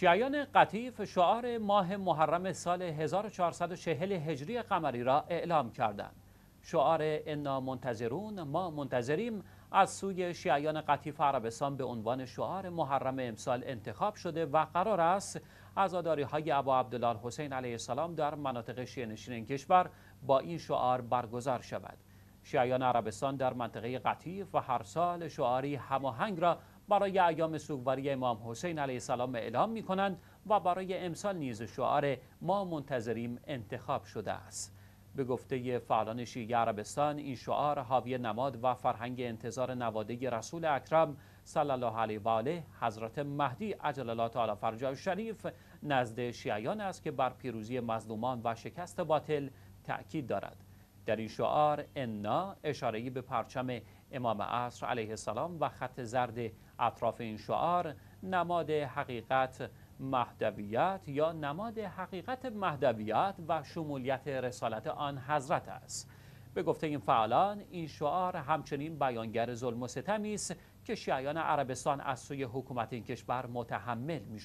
شیعیان قطیف شعار ماه محرم سال 1440 هجری قمری را اعلام کردند. شعار انا منتظرون ما منتظریم از سوی شیعیان قطیف عربستان به عنوان شعار محرم امسال انتخاب شده و قرار است عزاداری های ابا عبدالله حسین علیه السلام در مناطق شیعه نشین کشور با این شعار برگزار شود. شیعیان عربستان در منطقه قطیف و هر سال شعاری هماهنگ را برای ایام سوگواری امام حسین علیه السلام اعلام می کنند و برای امسال نیز شعار ما منتظریم انتخاب شده است به گفته فعالان شیعه عربستان این شعار حاوی نماد و فرهنگ انتظار نواده رسول اکرم صلی الله علیه و آله حضرت مهدی عجل الله تعالی فرجه شریف نزد شیعیان است که بر پیروزی مظلومان و شکست باطل تأکید دارد در این شعار انا اشارهی به پرچم امام عصر علیه السلام و خط زرد اطراف این شعار نماد حقیقت مهدویت یا نماد حقیقت مهدویت و شمولیت رسالت آن حضرت است به گفته این فعالان این شعار همچنین بیانگر ظلم و ستمی است که شیعیان عربستان از سوی حکومت این کشور متحمل می